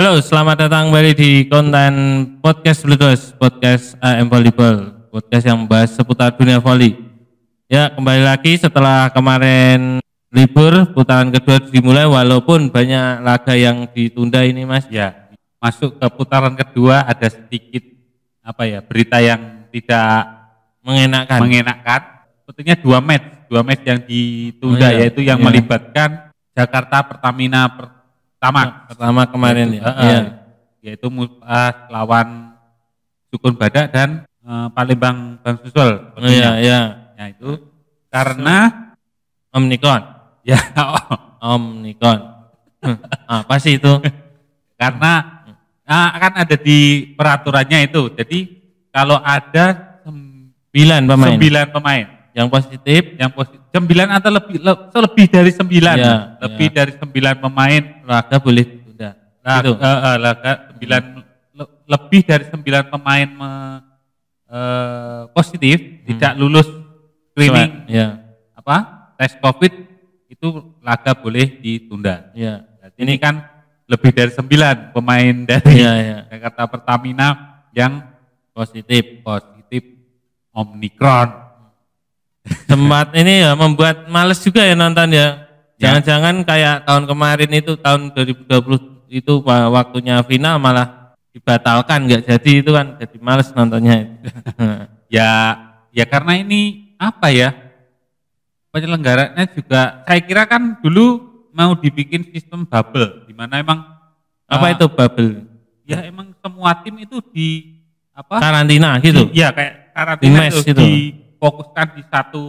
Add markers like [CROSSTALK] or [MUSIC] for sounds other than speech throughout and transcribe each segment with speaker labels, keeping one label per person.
Speaker 1: Halo, selamat datang kembali di konten podcast Bluedos, podcast AM Volleyball, podcast yang membahas seputar dunia voli. Ya, kembali lagi setelah kemarin libur, putaran kedua dimulai walaupun banyak laga yang ditunda ini Mas. Ya, masuk ke putaran kedua ada sedikit apa ya, berita yang tidak mengenakan. Mengenakan. Sepertinya dua match, dua match yang ditunda oh, iya. yaitu yang iya. melibatkan Jakarta Pertamina Pertamina pertama pertama kemarin yaitu, ya, uh, ya. yaitu Muspas lawan Sukun Badak dan uh, Palembang Bang susul Oh, iya, iya. Ya itu karena Omnicon. Ya, [LAUGHS] Omnicon. [LAUGHS] Apa sih itu? karena uh, ah, akan ada di peraturannya itu. Jadi kalau ada sembilan pemain. Sembilan pemain. Yang positif, yang positif sembilan atau lebih le, lebih dari sembilan ya, lebih ya. dari sembilan pemain laga boleh tunda nah, gitu. uh, uh, laga sembilan hmm. le, lebih dari sembilan pemain me, uh, positif hmm. tidak lulus screening Cuma, ya. apa tes covid itu laga boleh ditunda ya. Jadi ini kan lebih dari sembilan pemain [LAUGHS] dari ya, ya. Jakarta Pertamina yang positif positif omikron tempat ini ya membuat males juga ya nonton ya. ya. Jangan-jangan ya. kayak tahun kemarin itu tahun 2020 itu waktunya final malah dibatalkan nggak jadi itu kan jadi males nontonnya. [LAUGHS] ya ya karena ini apa ya penyelenggaranya juga saya kira kan dulu mau dibikin sistem bubble di mana emang apa uh, itu bubble? Ya emang semua tim itu di apa karantina gitu. ya kayak karantina itu, itu. di difokuskan di satu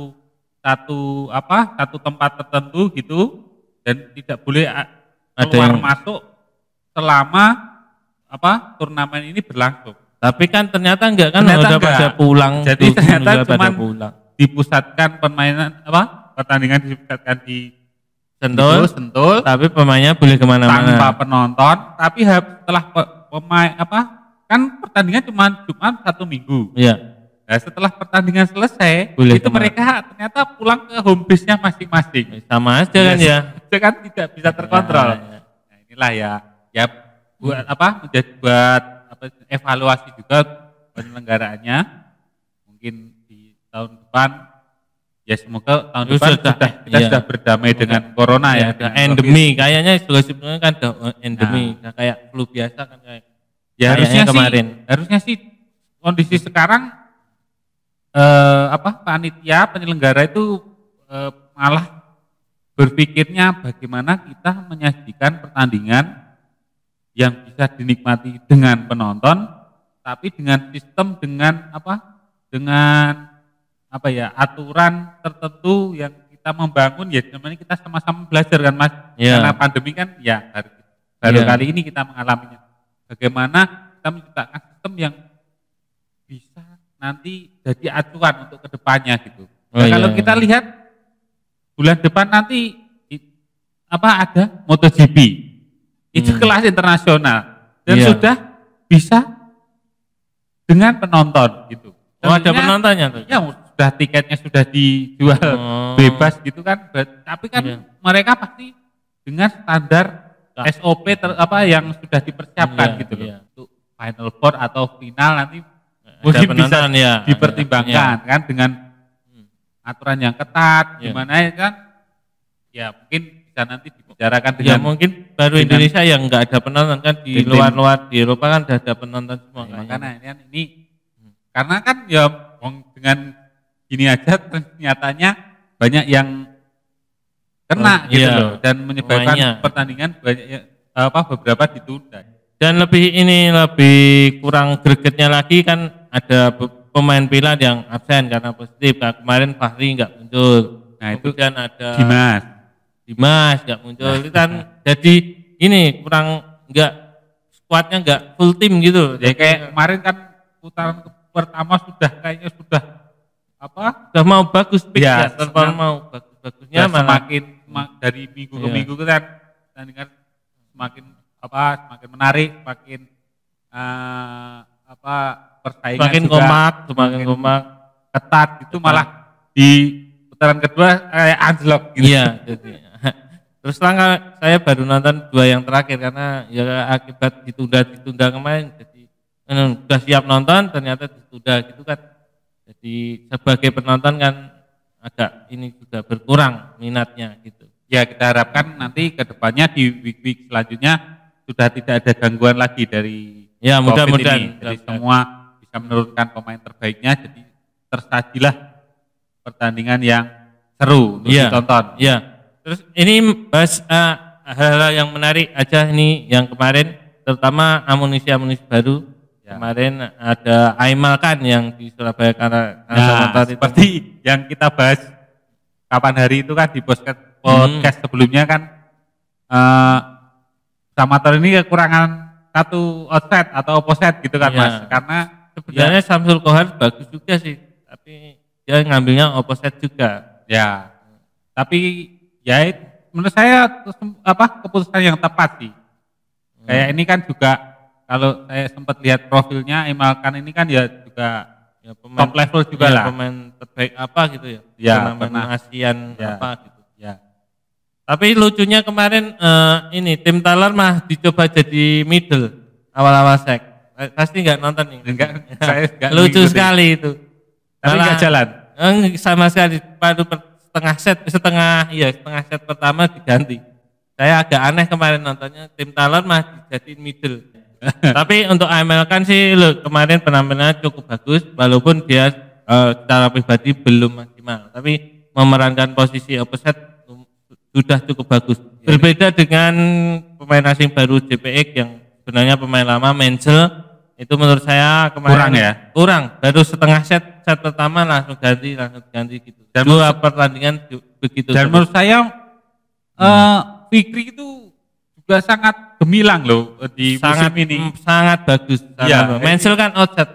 Speaker 1: satu apa satu tempat tertentu gitu dan tidak boleh ada keluar yang... masuk selama apa turnamen ini berlangsung. Tapi kan ternyata enggak kan ternyata udah enggak. pada pulang. Jadi tuh, ternyata cuma pulang. dipusatkan permainan apa pertandingan dipusatkan di sentul, sentul. Tapi pemainnya boleh kemana-mana. Tanpa penonton. Tapi setelah pemain apa kan pertandingan cuma cuma satu minggu. Iya. Nah, setelah pertandingan selesai, Boleh itu kemarin. mereka ternyata pulang ke home base-nya masing-masing. Eh, sama aja kan ya. [LAUGHS] Itu kan tidak bisa iya. terkontrol. Ya, ya. Nah, inilah ya. Ya buat hmm. apa? Menjadi buat apa evaluasi juga penyelenggaraannya. Mungkin di tahun depan ya semoga tahun depan sudah, sudah kita iya. sudah berdamai semoga. dengan corona ya. ya dengan endemi, COVID. kayaknya sudah sebenarnya kan sudah eh, endemi, nah, nah, kayak flu biasa kan kayak. Ya harusnya kemarin. Sih, harusnya sih kondisi sekarang eh, apa panitia penyelenggara itu eh, malah berpikirnya bagaimana kita menyajikan pertandingan yang bisa dinikmati dengan penonton tapi dengan sistem dengan apa dengan apa ya aturan tertentu yang kita membangun ya namanya kita sama-sama belajar kan mas yeah. karena pandemi kan ya baru, baru yeah. kali ini kita mengalaminya bagaimana kita menciptakan sistem yang nanti jadi acuan untuk kedepannya gitu. Oh, nah, iya. Kalau kita lihat bulan depan nanti apa ada MotoGP itu hmm. kelas internasional dan iya. sudah bisa dengan penonton gitu. Tentunya, oh, ada penontonnya tuh? Ya sudah tiketnya sudah dijual oh. bebas gitu kan, tapi kan iya. mereka pasti dengan standar SOP ter, apa yang sudah dipersiapkan iya, gitu loh. Iya. Untuk final four atau final nanti mungkin penonton, bisa ya, dipertimbangkan ya. kan dengan aturan yang ketat ya. gimana ya kan ya mungkin bisa nanti dibicarakan ya, dengan ya mungkin baru dengan, Indonesia yang nggak ada penonton kan di luar-luar di Eropa kan udah ada penonton semua ya, makanya gitu. ini, kan ini karena kan ya dengan gini aja nyatanya banyak yang kena oh, gitu iya, loh dan menyebabkan pertandingan banyak apa beberapa ditunda dan lebih ini lebih kurang gregetnya lagi kan ada pemain Pilar yang absen karena positif. Nah, kemarin Fahri nggak muncul. Nah, itu kan ada Dimas. Dimas nggak muncul. Nah, itu kan nah. jadi ini kurang nggak skuadnya nggak full tim gitu. Ya, jadi kayak kemarin kan putaran pertama sudah kayaknya sudah apa? Sudah mau bagus ya, ya terus mau bagus-bagusnya semakin dari minggu ke iya. minggu kan kan semakin apa semakin menarik, makin uh, eh, apa persaingan semakin juga, komat, semakin komat ketat itu ketat. malah di putaran kedua kayak eh, anjlok gitu. Iya, jadi [LAUGHS] Terus langkah saya baru nonton dua yang terakhir karena ya akibat ditunda ditunda kemarin jadi eh, udah siap nonton ternyata ditunda gitu kan. Jadi sebagai penonton kan agak ini juga berkurang minatnya gitu. Ya kita harapkan nanti kedepannya di week-week selanjutnya sudah tidak ada gangguan lagi dari ya mudah-mudahan mudah semua bisa menurunkan pemain terbaiknya jadi tersajilah pertandingan yang seru untuk ya, ditonton ya terus ini bahas hal eh, hal-hal yang menarik aja ini yang kemarin terutama amunisi-amunisi baru ya. kemarin ada Aimal kan yang di Surabaya karena ya, nah, seperti itu. yang kita bahas kapan hari itu kan di podcast podcast hmm. sebelumnya kan uh, Samator ini kekurangan satu offset atau opposite gitu kan iya. Mas. Karena sebenarnya ya. Samsul Kohar bagus juga sih, tapi dia ngambilnya opposite juga. Ya. Tapi ya menurut saya apa keputusan yang tepat sih. Hmm. Kayak ini kan juga kalau saya sempat lihat profilnya Imal kan ini kan ya juga ya, pemain, top level juga ya, lah. Pemain terbaik apa gitu ya. Ya, pernah ASEAN ya. apa gitu. Tapi lucunya kemarin uh, ini tim Taylor mah dicoba jadi middle awal-awal sek. Pasti nggak nonton ini. Enggak, saya Lucu sekali itu. Tapi nggak jalan. Eh, sama sekali Padu setengah set setengah iya setengah set pertama diganti. Saya agak aneh kemarin nontonnya tim Taylor mah jadi middle. [LAUGHS] Tapi untuk AML kan sih lo kemarin penampilannya cukup bagus walaupun dia uh, secara pribadi belum maksimal. Tapi memerankan posisi opposite sudah cukup bagus. Ya. Berbeda dengan pemain asing baru JPX yang sebenarnya pemain lama Menzel itu menurut saya kemarin kurang ya kurang baru setengah set set pertama langsung ganti langsung ganti gitu dan dua pertandingan begitu dan menurut saya hmm. uh, Fikri itu juga sangat gemilang loh eh, di sangat, musim ini sangat bagus ya, sangat ya, kan outset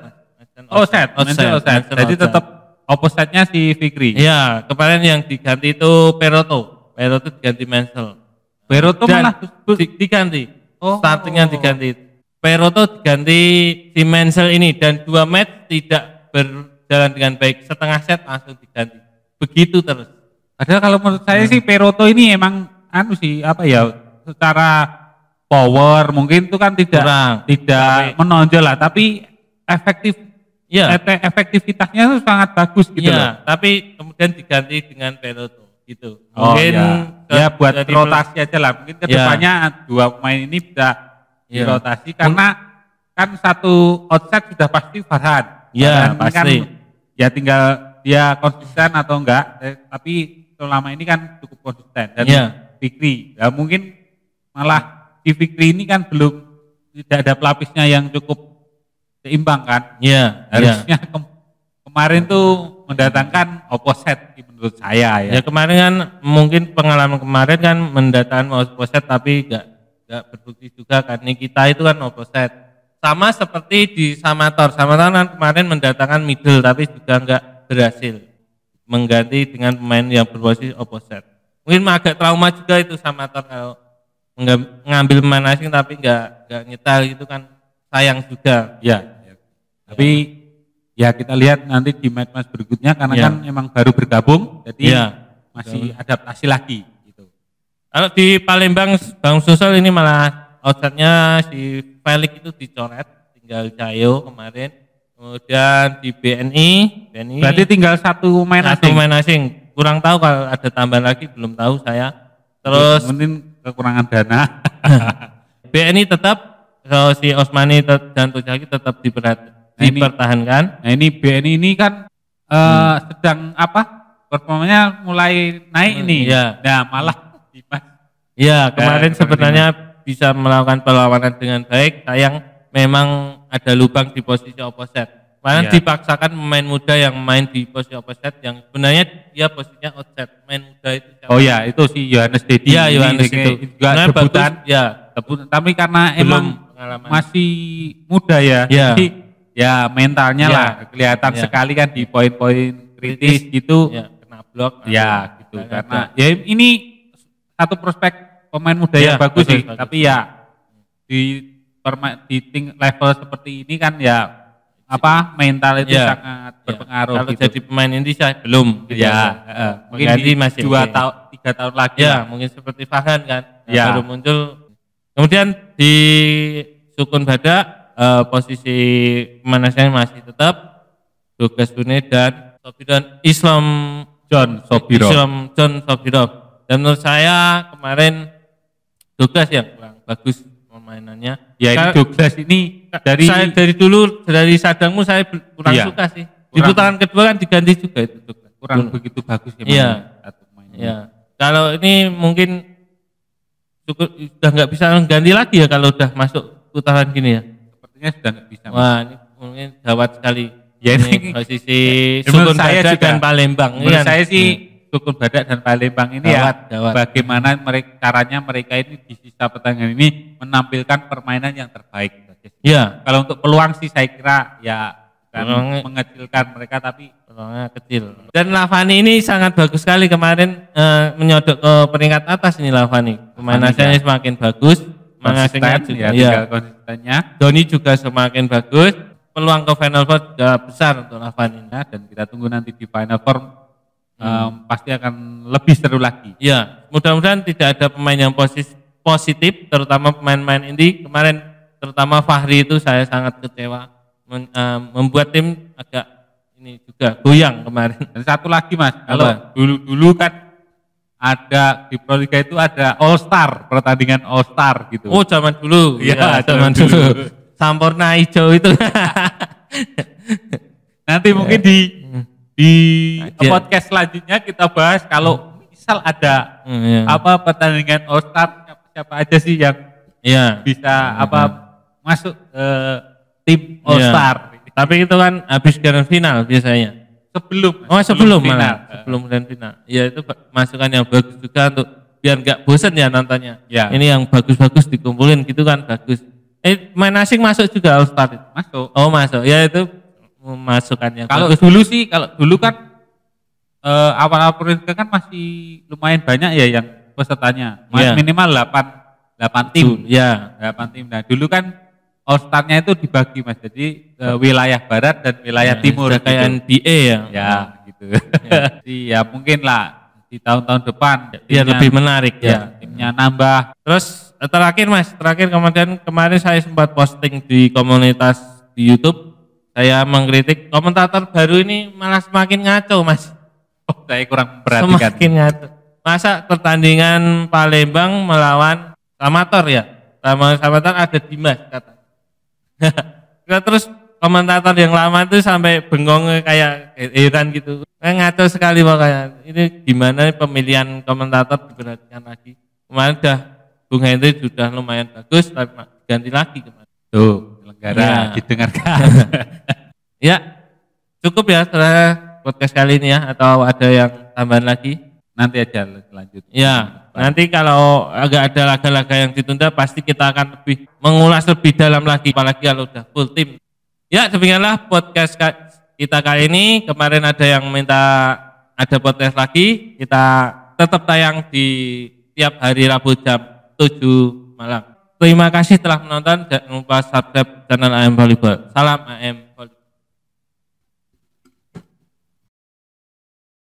Speaker 1: offset outset outset, jadi tetap opposite-nya si Fikri Iya, kemarin yang diganti itu Peroto Perotot ganti Mansell. Perotot itu mana? Di, diganti. Oh. Startingnya diganti. Perotot diganti si Mansell ini dan dua match tidak berjalan dengan baik. Setengah set langsung diganti. Begitu terus. Padahal kalau menurut saya hmm. sih Peroto ini emang anu sih apa ya secara power mungkin itu kan tidak Kurang. tidak tapi, menonjol lah tapi efektif ya efektivitasnya itu sangat bagus gitu ya, loh. tapi kemudian diganti dengan Peroto gitu. Oh, mungkin ya. ya buat rotasi aja lah. Mungkin iya. kedepannya ya. dua pemain ini bisa ya. dirotasi karena kan satu outset sudah pasti Farhan. Iya kan pasti. Kan, ya tinggal dia konsisten atau enggak. Eh, tapi selama ini kan cukup konsisten dan ya. Fikri. Ya mungkin malah di Fikri ini kan belum tidak ada pelapisnya yang cukup seimbang kan. Iya. iya. Harusnya ya. Ke, kemarin tuh mendatangkan oposet menurut saya ya. Ya kemarin kan mungkin pengalaman kemarin kan mendatangkan oposet tapi gak gak berbukti juga kan ini kita itu kan oposet. Sama seperti di Samator. Samator kan kemarin mendatangkan middle tapi juga nggak berhasil mengganti dengan pemain yang berposisi oposet. Mungkin agak trauma juga itu Samator kalau ngambil pemain asing tapi nggak nggak nyetel itu kan sayang juga. Ya. ya. Tapi ya kita lihat nanti di match berikutnya karena ya. kan emang baru bergabung jadi ya. masih Betul. adaptasi lagi gitu. Kalau di Palembang Bang Susel ini malah outsetnya si Felix itu dicoret tinggal Cayo kemarin kemudian di BNI BNI berarti tinggal satu main satu asing. main asing kurang tahu kalau ada tambahan lagi belum tahu saya terus ya, mungkin kekurangan dana [LAUGHS] BNI tetap kalau si Osmani dan Tujaki tetap diperhatikan nah dipertahankan. nah ini BNI ini kan uh, hmm. sedang apa? Performanya mulai naik hmm, nih. Ya. Nah malah Dimas. Iya nah, kemarin nah, sebenarnya ini. bisa melakukan perlawanan dengan baik. Sayang memang ada lubang di posisi opposite. Kemarin ya. dipaksakan pemain muda yang main di posisi opposite yang sebenarnya dia posisinya outset. Main muda itu siapa? Oh ya itu si Yohanes Dedi. Iya Yohanes itu. Juga debutan. ya. tapi karena Belum emang masih muda ya. ya ya mentalnya ya. lah kelihatan ya. sekali kan di poin-poin kritis, gitu ya. kena blok ya gitu karena gitu. ya ini satu prospek pemain muda ya, yang bagus, sih bagus. tapi ya di perma, di ting, level seperti ini kan ya apa mental itu ya. sangat ya. berpengaruh kalau gitu. jadi pemain ini saya belum gitu ya, mungkin Ganti masih dua tahun tiga tahun lagi ya lah. mungkin seperti Fahan kan ya. baru muncul kemudian di Sukun Badak uh, posisi manajemen masih tetap Tugas Dune dan Sobiron Islam John Sobiro. Islam John Sobiro. Dan menurut saya kemarin Douglas yang kurang bagus permainannya. Ya ini Douglas ini dari saya dari dulu dari sadangmu saya kurang iya, suka sih. Kurang, Di putaran kedua kan diganti juga itu Douglas. Kurang Dulu. begitu bagus ya. Iya. Iya. Kalau ini mungkin cukup udah nggak bisa ganti lagi ya kalau udah masuk putaran gini ya sepertinya sudah nggak bisa. Wah, ini mungkin gawat sekali. Ya ini, ini posisi ya, Sukun saya Badak juga, dan Palembang. Menurut kan? saya sih hmm. Sukun Badak dan Palembang ini ya, gawat, ya gawat. bagaimana mereka, caranya mereka ini di sisa pertandingan ini menampilkan permainan yang terbaik. Ya, kalau untuk peluang sih saya kira ya kan mengecilkan mereka tapi peluangnya kecil. Dan Lavani ini sangat bagus sekali kemarin e, menyodok ke peringkat atas ini Lavani. Pemain ya. semakin bagus konsisten ya, juga, ya, tinggal konsistennya. Doni juga semakin bagus. Peluang ke final four juga besar untuk Lavanina dan kita tunggu nanti di final four hmm. um, pasti akan lebih seru lagi. Ya, mudah-mudahan tidak ada pemain yang posis, positif, terutama pemain-pemain ini kemarin terutama Fahri itu saya sangat kecewa Men, um, membuat tim agak ini juga goyang kemarin. satu lagi mas, kalau dulu dulu kan ada di Liga itu ada All Star, pertandingan All Star gitu. Oh, zaman dulu. Iya, ya, zaman, zaman dulu. dulu. Sampurna hijau itu. Nanti ya. mungkin di hmm. di Aja. podcast selanjutnya kita bahas kalau hmm. misal ada ya. apa pertandingan All Star siapa, siapa aja sih yang ya. bisa hmm. apa masuk ke tim iya. All Star. Tapi itu kan habis grand final biasanya sebelum oh sebelum, sebelum malah eh. sebelum dan final ya itu masukan yang bagus juga untuk biar nggak bosan ya nontonnya ya. ini yang bagus-bagus dikumpulin gitu kan bagus eh main asing masuk juga All Star masuk oh masuk ya itu masukannya kalau bagus. dulu sih kalau dulu kan eh, awal-awal itu kan masih lumayan banyak ya yang pesertanya Mas, ya. minimal 8 delapan tim ya delapan tim nah dulu kan all itu dibagi mas jadi uh, wilayah barat dan wilayah iya, e ya, timur kayak nah, gitu. NBA ya ya gitu ya. ya mungkin lah di tahun-tahun depan ya, biar timnya, lebih menarik ya, ya timnya nambah terus eh, terakhir mas terakhir kemarin kemarin saya sempat posting di komunitas di YouTube saya mengkritik komentator baru ini malah semakin ngaco mas oh, saya kurang perhatikan semakin ngaco masa pertandingan Palembang melawan Samator ya sama Samator ada Dimas kata nah, terus komentator yang lama itu sampai bengong kayak heran gitu. Kayak ngaco sekali makanya. Ini gimana pemilihan komentator diperhatikan lagi. Kemarin udah Bung Henry sudah lumayan bagus tapi ganti lagi kemarin. Tuh, negara ya. didengarkan. [LAUGHS] ya, cukup ya setelah podcast kali ini ya atau ada yang tambahan lagi? Nanti aja lanjut. Ya, nanti kalau agak ada laga-laga yang ditunda pasti kita akan lebih mengulas lebih dalam lagi apalagi kalau udah full tim. Ya, demikianlah podcast kita kali ini. Kemarin ada yang minta ada podcast lagi. Kita tetap tayang di tiap hari Rabu jam 7 malam. Terima kasih telah menonton. Jangan lupa subscribe channel AM Volleyball. Salam AM Volleyball.